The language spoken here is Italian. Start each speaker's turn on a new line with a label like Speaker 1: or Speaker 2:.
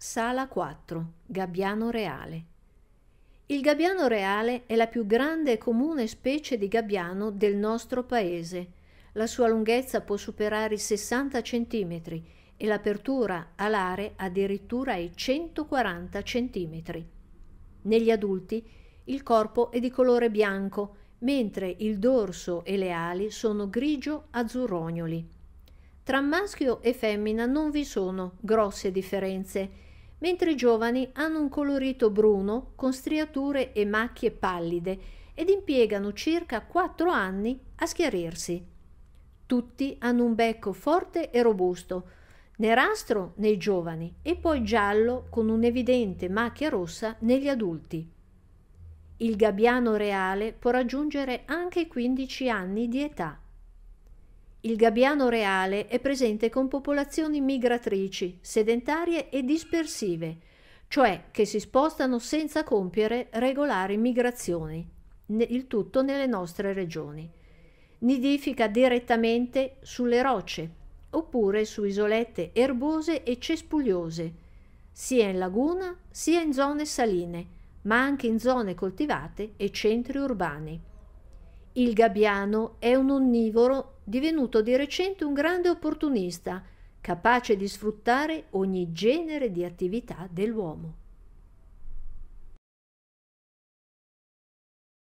Speaker 1: Sala 4, Gabbiano Reale. Il gabbiano reale è la più grande e comune specie di gabbiano del nostro paese. La sua lunghezza può superare i 60 cm e l'apertura alare addirittura i 140 cm. Negli adulti il corpo è di colore bianco, mentre il dorso e le ali sono grigio-azzurrognoli. Tra maschio e femmina non vi sono grosse differenze, mentre i giovani hanno un colorito bruno con striature e macchie pallide ed impiegano circa 4 anni a schiarirsi. Tutti hanno un becco forte e robusto, nerastro nei giovani e poi giallo con un'evidente macchia rossa negli adulti. Il gabbiano reale può raggiungere anche i 15 anni di età. Il gabbiano reale è presente con popolazioni migratrici, sedentarie e dispersive, cioè che si spostano senza compiere regolari migrazioni, il tutto nelle nostre regioni. Nidifica direttamente sulle rocce, oppure su isolette erbose e cespugliose, sia in laguna sia in zone saline, ma anche in zone coltivate e centri urbani. Il gabbiano è un onnivoro divenuto di recente un grande opportunista, capace di sfruttare ogni genere di attività dell'uomo.